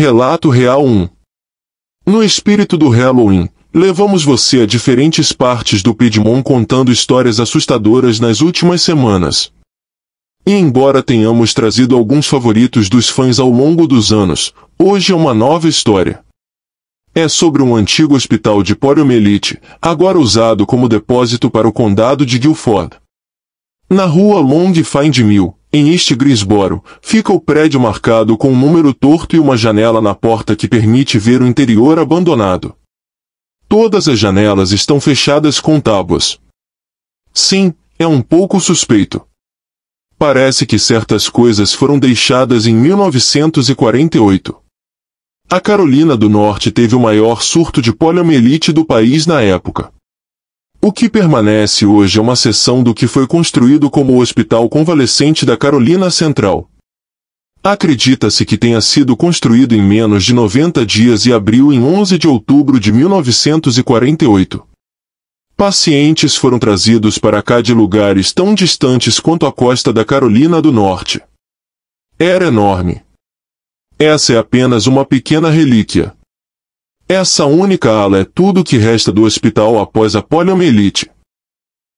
Relato Real 1 No espírito do Halloween, levamos você a diferentes partes do Piedmont contando histórias assustadoras nas últimas semanas. E embora tenhamos trazido alguns favoritos dos fãs ao longo dos anos, hoje é uma nova história. É sobre um antigo hospital de poliomielite, agora usado como depósito para o condado de Guilford. Na rua Monde Find Mil, em este Grisboro, fica o prédio marcado com um número torto e uma janela na porta que permite ver o interior abandonado. Todas as janelas estão fechadas com tábuas. Sim, é um pouco suspeito. Parece que certas coisas foram deixadas em 1948. A Carolina do Norte teve o maior surto de poliomielite do país na época. O que permanece hoje é uma seção do que foi construído como o Hospital Convalescente da Carolina Central. Acredita-se que tenha sido construído em menos de 90 dias e abriu em 11 de outubro de 1948. Pacientes foram trazidos para cá de lugares tão distantes quanto a costa da Carolina do Norte. Era enorme. Essa é apenas uma pequena relíquia. Essa única ala é tudo que resta do hospital após a poliomielite.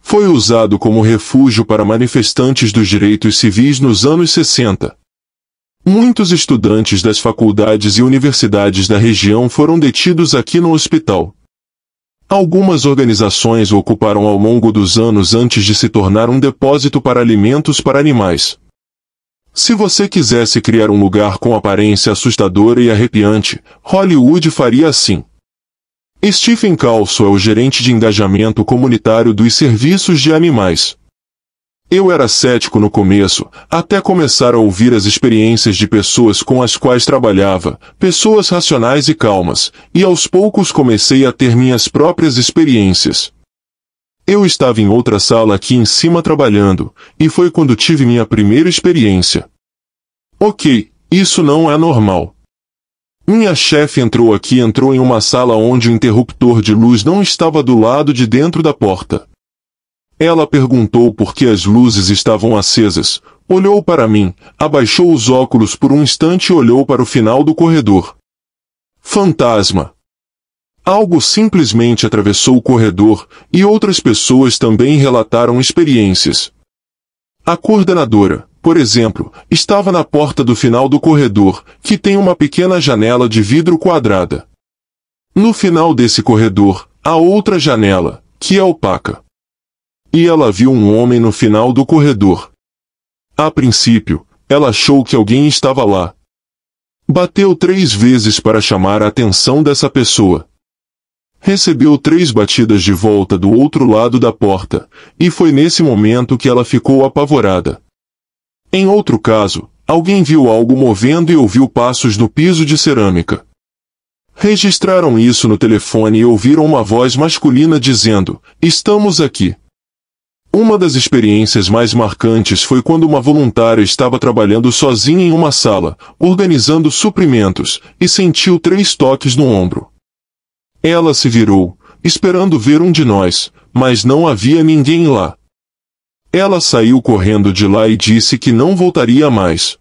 Foi usado como refúgio para manifestantes dos direitos civis nos anos 60. Muitos estudantes das faculdades e universidades da região foram detidos aqui no hospital. Algumas organizações ocuparam ao longo dos anos antes de se tornar um depósito para alimentos para animais. Se você quisesse criar um lugar com aparência assustadora e arrepiante, Hollywood faria assim. Stephen Calso é o gerente de engajamento comunitário dos serviços de animais. Eu era cético no começo, até começar a ouvir as experiências de pessoas com as quais trabalhava, pessoas racionais e calmas, e aos poucos comecei a ter minhas próprias experiências. Eu estava em outra sala aqui em cima trabalhando, e foi quando tive minha primeira experiência. Ok, isso não é normal. Minha chefe entrou aqui e entrou em uma sala onde o interruptor de luz não estava do lado de dentro da porta. Ela perguntou por que as luzes estavam acesas, olhou para mim, abaixou os óculos por um instante e olhou para o final do corredor. Fantasma, Algo simplesmente atravessou o corredor e outras pessoas também relataram experiências. A coordenadora, por exemplo, estava na porta do final do corredor, que tem uma pequena janela de vidro quadrada. No final desse corredor, há outra janela, que é opaca. E ela viu um homem no final do corredor. A princípio, ela achou que alguém estava lá. Bateu três vezes para chamar a atenção dessa pessoa recebeu três batidas de volta do outro lado da porta, e foi nesse momento que ela ficou apavorada. Em outro caso, alguém viu algo movendo e ouviu passos no piso de cerâmica. Registraram isso no telefone e ouviram uma voz masculina dizendo, estamos aqui. Uma das experiências mais marcantes foi quando uma voluntária estava trabalhando sozinha em uma sala, organizando suprimentos, e sentiu três toques no ombro. Ela se virou, esperando ver um de nós, mas não havia ninguém lá. Ela saiu correndo de lá e disse que não voltaria mais.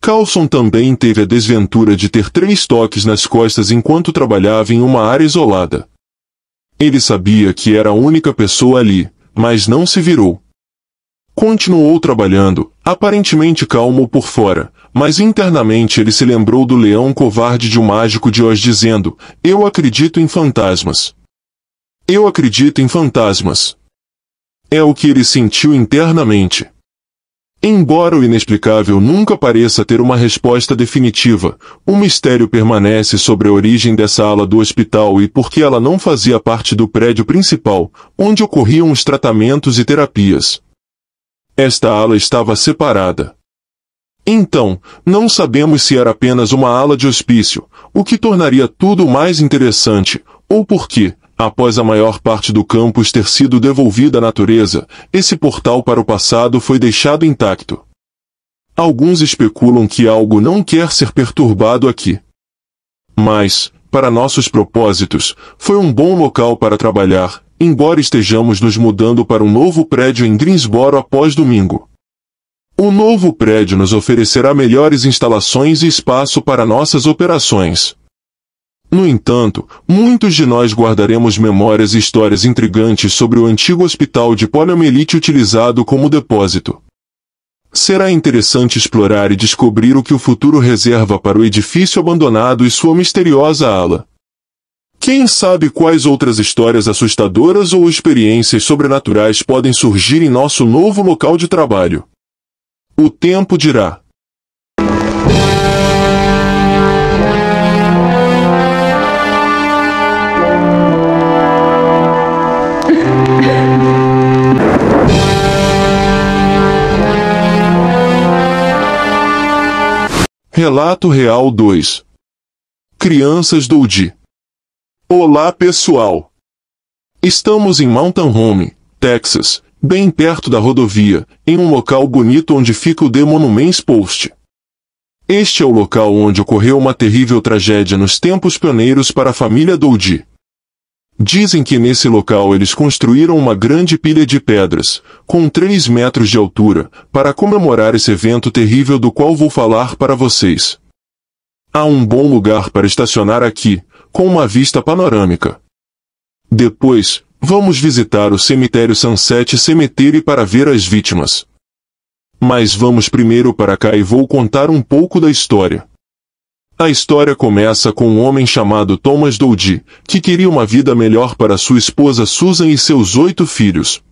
Carlson também teve a desventura de ter três toques nas costas enquanto trabalhava em uma área isolada. Ele sabia que era a única pessoa ali, mas não se virou. Continuou trabalhando, aparentemente calmo por fora, mas internamente ele se lembrou do leão covarde de um mágico de Oz dizendo, eu acredito em fantasmas. Eu acredito em fantasmas. É o que ele sentiu internamente. Embora o inexplicável nunca pareça ter uma resposta definitiva, o mistério permanece sobre a origem dessa ala do hospital e por que ela não fazia parte do prédio principal, onde ocorriam os tratamentos e terapias. Esta ala estava separada. Então, não sabemos se era apenas uma ala de hospício, o que tornaria tudo mais interessante, ou porque, após a maior parte do campus ter sido devolvida à natureza, esse portal para o passado foi deixado intacto. Alguns especulam que algo não quer ser perturbado aqui. Mas, para nossos propósitos, foi um bom local para trabalhar, embora estejamos nos mudando para um novo prédio em Greensboro após domingo. O novo prédio nos oferecerá melhores instalações e espaço para nossas operações. No entanto, muitos de nós guardaremos memórias e histórias intrigantes sobre o antigo hospital de poliomielite utilizado como depósito. Será interessante explorar e descobrir o que o futuro reserva para o edifício abandonado e sua misteriosa ala. Quem sabe quais outras histórias assustadoras ou experiências sobrenaturais podem surgir em nosso novo local de trabalho. O tempo dirá. Relato Real 2 Crianças Doudi Olá pessoal! Estamos em Mountain Home, Texas, bem perto da rodovia, em um local bonito onde fica o The Post. Este é o local onde ocorreu uma terrível tragédia nos tempos pioneiros para a família Doudi. Dizem que nesse local eles construíram uma grande pilha de pedras, com 3 metros de altura, para comemorar esse evento terrível do qual vou falar para vocês. Há um bom lugar para estacionar aqui, com uma vista panorâmica. Depois, Vamos visitar o cemitério Sunset Cemetery para ver as vítimas. Mas vamos primeiro para cá e vou contar um pouco da história. A história começa com um homem chamado Thomas Dodie, que queria uma vida melhor para sua esposa Susan e seus oito filhos.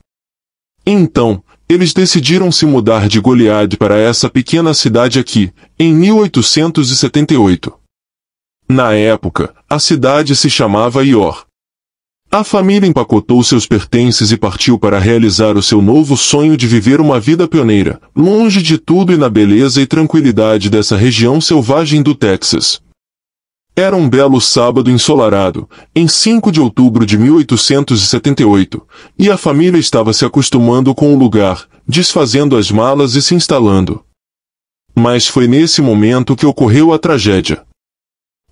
Então, eles decidiram se mudar de Goliad para essa pequena cidade aqui, em 1878. Na época, a cidade se chamava Ior, a família empacotou seus pertences e partiu para realizar o seu novo sonho de viver uma vida pioneira, longe de tudo e na beleza e tranquilidade dessa região selvagem do Texas. Era um belo sábado ensolarado, em 5 de outubro de 1878, e a família estava se acostumando com o lugar, desfazendo as malas e se instalando. Mas foi nesse momento que ocorreu a tragédia.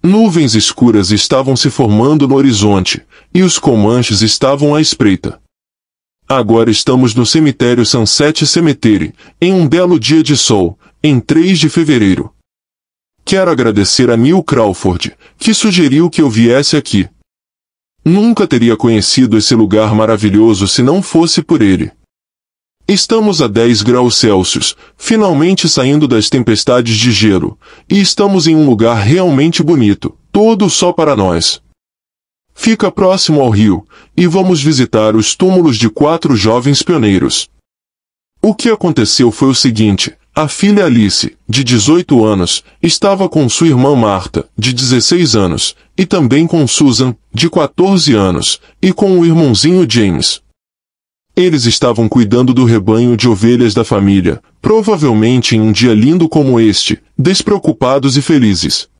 Nuvens escuras estavam se formando no horizonte, e os comanches estavam à espreita. Agora estamos no cemitério Sunset Cemetery, em um belo dia de sol, em 3 de fevereiro. Quero agradecer a Neil Crawford, que sugeriu que eu viesse aqui. Nunca teria conhecido esse lugar maravilhoso se não fosse por ele. Estamos a 10 graus Celsius, finalmente saindo das tempestades de gelo, e estamos em um lugar realmente bonito, todo só para nós. Fica próximo ao rio, e vamos visitar os túmulos de quatro jovens pioneiros. O que aconteceu foi o seguinte, a filha Alice, de 18 anos, estava com sua irmã Marta, de 16 anos, e também com Susan, de 14 anos, e com o irmãozinho James, eles estavam cuidando do rebanho de ovelhas da família, provavelmente em um dia lindo como este, despreocupados e felizes.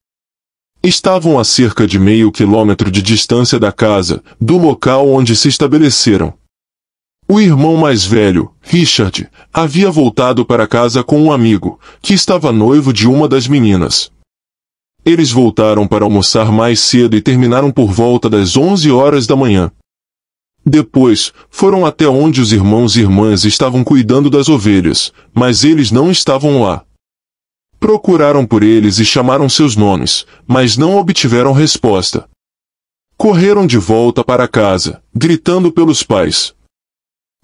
Estavam a cerca de meio quilômetro de distância da casa, do local onde se estabeleceram. O irmão mais velho, Richard, havia voltado para casa com um amigo, que estava noivo de uma das meninas. Eles voltaram para almoçar mais cedo e terminaram por volta das 11 horas da manhã. Depois, foram até onde os irmãos e irmãs estavam cuidando das ovelhas, mas eles não estavam lá. Procuraram por eles e chamaram seus nomes, mas não obtiveram resposta. Correram de volta para casa, gritando pelos pais.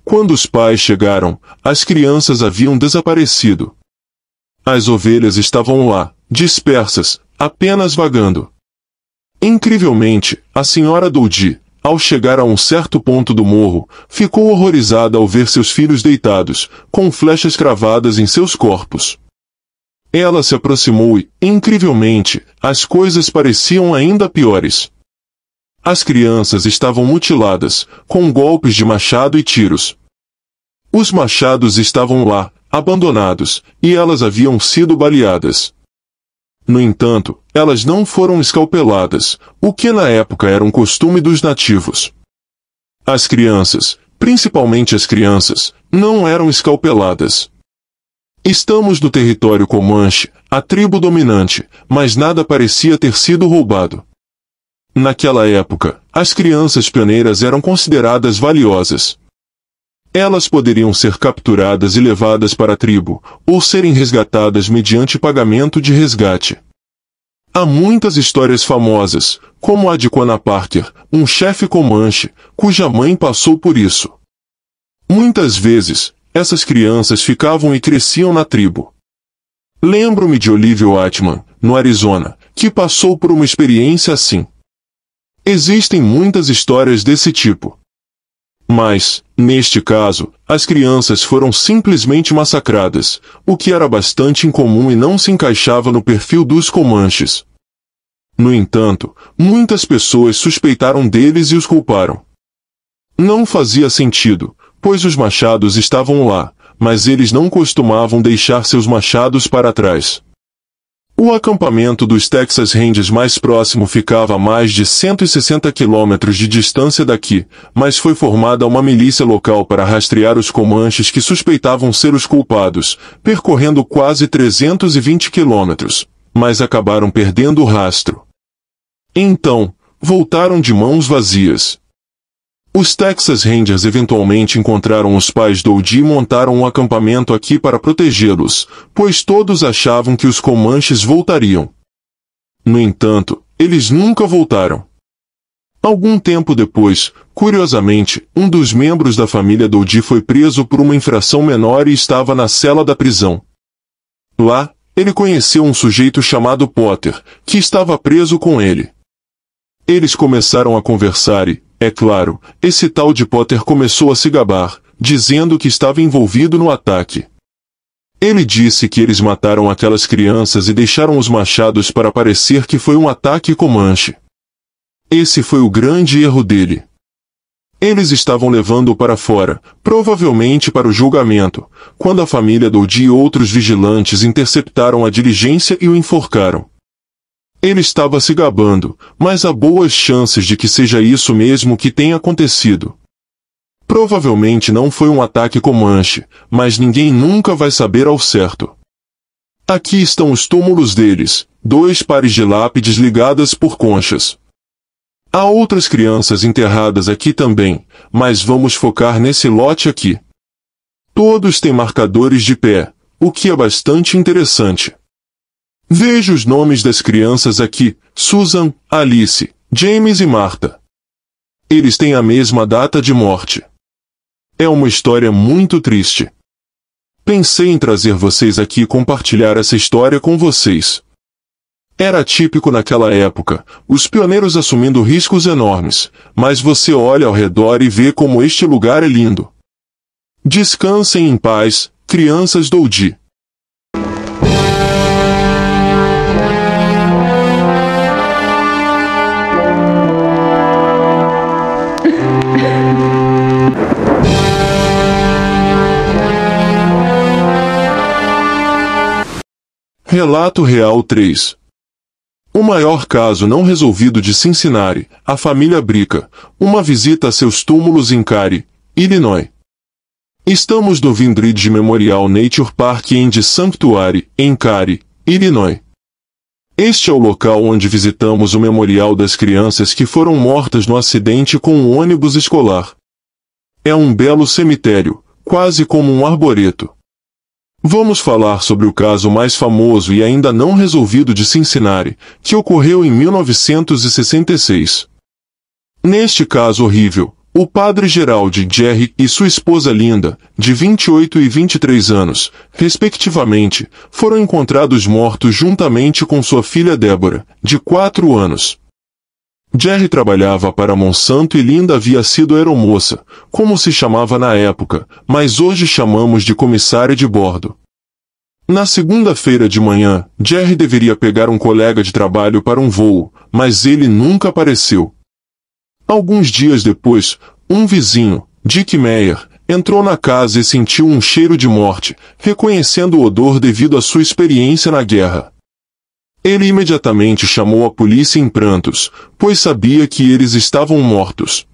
Quando os pais chegaram, as crianças haviam desaparecido. As ovelhas estavam lá, dispersas, apenas vagando. Incrivelmente, a senhora Doudi, ao chegar a um certo ponto do morro, ficou horrorizada ao ver seus filhos deitados, com flechas cravadas em seus corpos. Ela se aproximou e, incrivelmente, as coisas pareciam ainda piores. As crianças estavam mutiladas, com golpes de machado e tiros. Os machados estavam lá, abandonados, e elas haviam sido baleadas. No entanto, elas não foram escalpeladas, o que na época era um costume dos nativos. As crianças, principalmente as crianças, não eram escalpeladas. Estamos no território Comanche, a tribo dominante, mas nada parecia ter sido roubado. Naquela época, as crianças pioneiras eram consideradas valiosas. Elas poderiam ser capturadas e levadas para a tribo, ou serem resgatadas mediante pagamento de resgate. Há muitas histórias famosas, como a de Quanaparker, um chefe comanche, cuja mãe passou por isso. Muitas vezes, essas crianças ficavam e cresciam na tribo. Lembro-me de Olivia Atman, no Arizona, que passou por uma experiência assim. Existem muitas histórias desse tipo. Mas, neste caso, as crianças foram simplesmente massacradas, o que era bastante incomum e não se encaixava no perfil dos comanches. No entanto, muitas pessoas suspeitaram deles e os culparam. Não fazia sentido, pois os machados estavam lá, mas eles não costumavam deixar seus machados para trás. O acampamento dos Texas Rangers mais próximo ficava a mais de 160 quilômetros de distância daqui, mas foi formada uma milícia local para rastrear os comanches que suspeitavam ser os culpados, percorrendo quase 320 quilômetros, mas acabaram perdendo o rastro. Então, voltaram de mãos vazias. Os Texas Rangers eventualmente encontraram os pais Doody e montaram um acampamento aqui para protegê-los, pois todos achavam que os Comanches voltariam. No entanto, eles nunca voltaram. Algum tempo depois, curiosamente, um dos membros da família Doody foi preso por uma infração menor e estava na cela da prisão. Lá, ele conheceu um sujeito chamado Potter, que estava preso com ele. Eles começaram a conversar e, é claro, esse tal de Potter começou a se gabar, dizendo que estava envolvido no ataque. Ele disse que eles mataram aquelas crianças e deixaram os machados para parecer que foi um ataque com manche. Esse foi o grande erro dele. Eles estavam levando-o para fora, provavelmente para o julgamento, quando a família Dodi e outros vigilantes interceptaram a diligência e o enforcaram. Ele estava se gabando, mas há boas chances de que seja isso mesmo que tenha acontecido. Provavelmente não foi um ataque com manche, mas ninguém nunca vai saber ao certo. Aqui estão os túmulos deles, dois pares de lápides ligadas por conchas. Há outras crianças enterradas aqui também, mas vamos focar nesse lote aqui. Todos têm marcadores de pé, o que é bastante interessante. Veja os nomes das crianças aqui, Susan, Alice, James e Marta. Eles têm a mesma data de morte. É uma história muito triste. Pensei em trazer vocês aqui e compartilhar essa história com vocês. Era típico naquela época, os pioneiros assumindo riscos enormes, mas você olha ao redor e vê como este lugar é lindo. Descansem em paz, crianças Doudi. Relato Real 3 O maior caso não resolvido de Cincinnati, a família Brica, uma visita a seus túmulos em Cary, Illinois. Estamos no Vindridge Memorial Nature Park and Sanctuary, em Cary, Illinois. Este é o local onde visitamos o memorial das crianças que foram mortas no acidente com um ônibus escolar. É um belo cemitério, quase como um arboreto. Vamos falar sobre o caso mais famoso e ainda não resolvido de Cincinnati, que ocorreu em 1966. Neste caso horrível, o padre Gerald Jerry e sua esposa Linda, de 28 e 23 anos, respectivamente, foram encontrados mortos juntamente com sua filha Débora, de 4 anos. Jerry trabalhava para Monsanto e Linda havia sido aeromoça, como se chamava na época, mas hoje chamamos de comissária de bordo. Na segunda-feira de manhã, Jerry deveria pegar um colega de trabalho para um voo, mas ele nunca apareceu. Alguns dias depois, um vizinho, Dick Meyer, entrou na casa e sentiu um cheiro de morte, reconhecendo o odor devido à sua experiência na guerra. Ele imediatamente chamou a polícia em prantos, pois sabia que eles estavam mortos.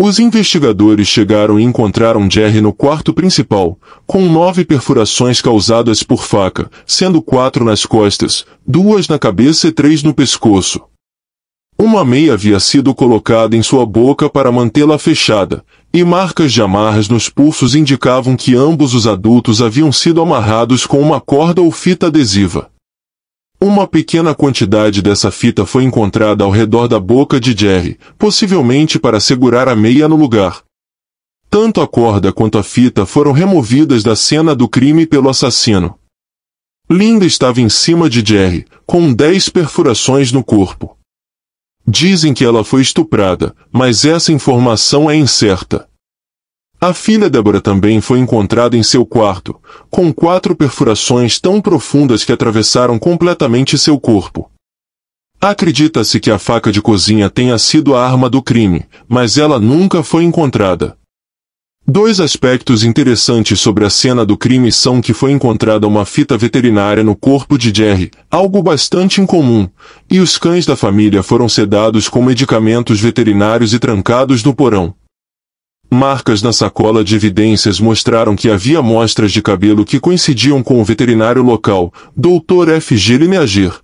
Os investigadores chegaram e encontraram Jerry no quarto principal, com nove perfurações causadas por faca, sendo quatro nas costas, duas na cabeça e três no pescoço. Uma meia havia sido colocada em sua boca para mantê-la fechada, e marcas de amarras nos pulsos indicavam que ambos os adultos haviam sido amarrados com uma corda ou fita adesiva. Uma pequena quantidade dessa fita foi encontrada ao redor da boca de Jerry, possivelmente para segurar a meia no lugar. Tanto a corda quanto a fita foram removidas da cena do crime pelo assassino. Linda estava em cima de Jerry, com dez perfurações no corpo. Dizem que ela foi estuprada, mas essa informação é incerta. A filha Débora também foi encontrada em seu quarto, com quatro perfurações tão profundas que atravessaram completamente seu corpo. Acredita-se que a faca de cozinha tenha sido a arma do crime, mas ela nunca foi encontrada. Dois aspectos interessantes sobre a cena do crime são que foi encontrada uma fita veterinária no corpo de Jerry, algo bastante incomum, e os cães da família foram sedados com medicamentos veterinários e trancados no porão. Marcas na sacola de evidências mostraram que havia amostras de cabelo que coincidiam com o veterinário local, Dr. F. Gilineagir.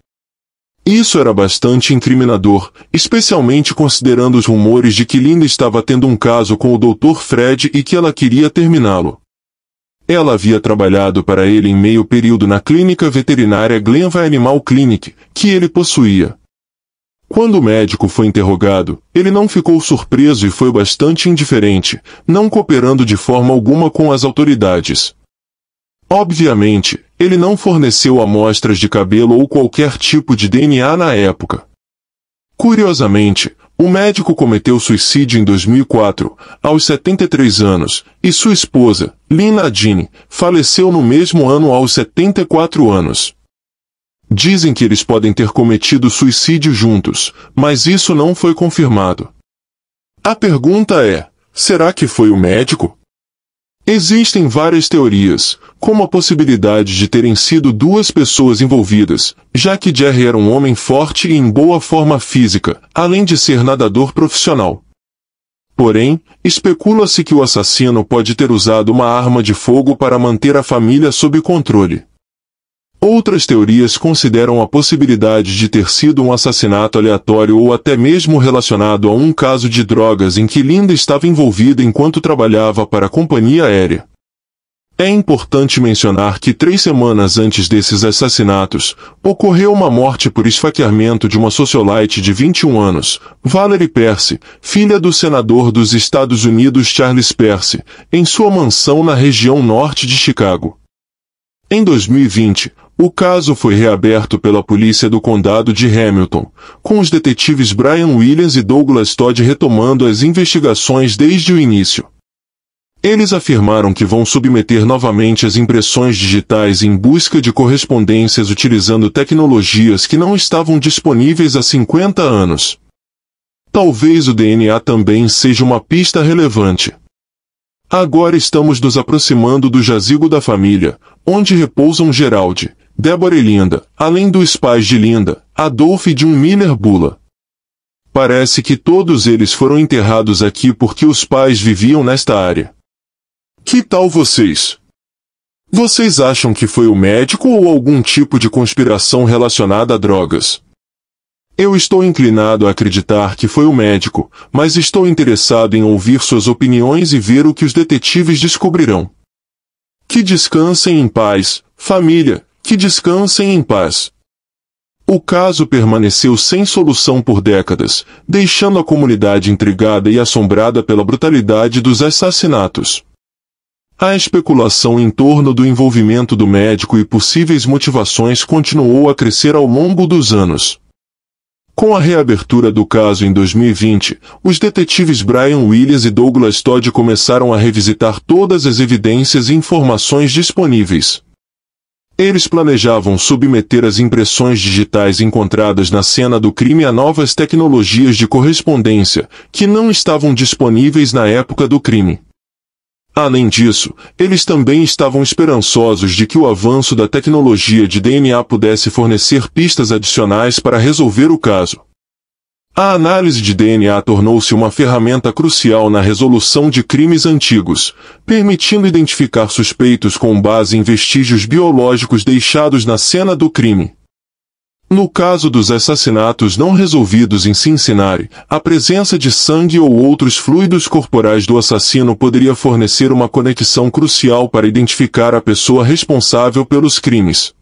Isso era bastante incriminador, especialmente considerando os rumores de que Linda estava tendo um caso com o Dr. Fred e que ela queria terminá-lo. Ela havia trabalhado para ele em meio período na clínica veterinária Glenva Animal Clinic, que ele possuía. Quando o médico foi interrogado, ele não ficou surpreso e foi bastante indiferente, não cooperando de forma alguma com as autoridades. Obviamente, ele não forneceu amostras de cabelo ou qualquer tipo de DNA na época. Curiosamente, o médico cometeu suicídio em 2004, aos 73 anos, e sua esposa, Lina Jean, faleceu no mesmo ano aos 74 anos. Dizem que eles podem ter cometido suicídio juntos, mas isso não foi confirmado. A pergunta é, será que foi o médico? Existem várias teorias, como a possibilidade de terem sido duas pessoas envolvidas, já que Jerry era um homem forte e em boa forma física, além de ser nadador profissional. Porém, especula-se que o assassino pode ter usado uma arma de fogo para manter a família sob controle. Outras teorias consideram a possibilidade de ter sido um assassinato aleatório ou até mesmo relacionado a um caso de drogas em que Linda estava envolvida enquanto trabalhava para a companhia aérea. É importante mencionar que três semanas antes desses assassinatos, ocorreu uma morte por esfaqueamento de uma socialite de 21 anos, Valerie Percy, filha do senador dos Estados Unidos Charles Percy, em sua mansão na região norte de Chicago. Em 2020, o caso foi reaberto pela polícia do condado de Hamilton, com os detetives Brian Williams e Douglas Todd retomando as investigações desde o início. Eles afirmaram que vão submeter novamente as impressões digitais em busca de correspondências utilizando tecnologias que não estavam disponíveis há 50 anos. Talvez o DNA também seja uma pista relevante. Agora estamos nos aproximando do jazigo da família, onde repousam Geraldi, Débora e Linda, além dos pais de Linda, Adolf e de um Miller Bula. Parece que todos eles foram enterrados aqui porque os pais viviam nesta área. Que tal vocês? Vocês acham que foi o médico ou algum tipo de conspiração relacionada a drogas? Eu estou inclinado a acreditar que foi o médico, mas estou interessado em ouvir suas opiniões e ver o que os detetives descobrirão. Que descansem em paz, família, que descansem em paz. O caso permaneceu sem solução por décadas, deixando a comunidade intrigada e assombrada pela brutalidade dos assassinatos. A especulação em torno do envolvimento do médico e possíveis motivações continuou a crescer ao longo dos anos. Com a reabertura do caso em 2020, os detetives Brian Williams e Douglas Todd começaram a revisitar todas as evidências e informações disponíveis. Eles planejavam submeter as impressões digitais encontradas na cena do crime a novas tecnologias de correspondência, que não estavam disponíveis na época do crime. Além disso, eles também estavam esperançosos de que o avanço da tecnologia de DNA pudesse fornecer pistas adicionais para resolver o caso. A análise de DNA tornou-se uma ferramenta crucial na resolução de crimes antigos, permitindo identificar suspeitos com base em vestígios biológicos deixados na cena do crime. No caso dos assassinatos não resolvidos em Cincinnati, a presença de sangue ou outros fluidos corporais do assassino poderia fornecer uma conexão crucial para identificar a pessoa responsável pelos crimes.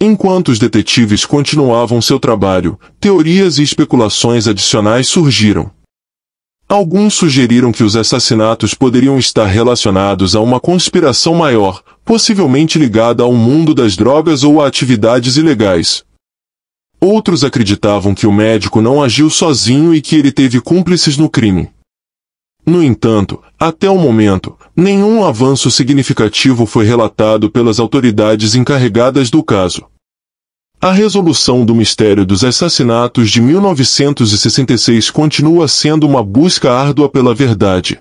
Enquanto os detetives continuavam seu trabalho, teorias e especulações adicionais surgiram. Alguns sugeriram que os assassinatos poderiam estar relacionados a uma conspiração maior, possivelmente ligada ao mundo das drogas ou a atividades ilegais. Outros acreditavam que o médico não agiu sozinho e que ele teve cúmplices no crime. No entanto, até o momento, Nenhum avanço significativo foi relatado pelas autoridades encarregadas do caso. A resolução do mistério dos assassinatos de 1966 continua sendo uma busca árdua pela verdade.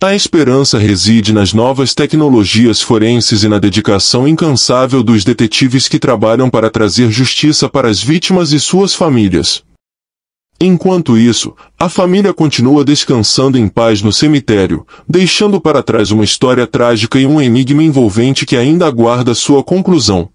A esperança reside nas novas tecnologias forenses e na dedicação incansável dos detetives que trabalham para trazer justiça para as vítimas e suas famílias. Enquanto isso, a família continua descansando em paz no cemitério, deixando para trás uma história trágica e um enigma envolvente que ainda aguarda sua conclusão.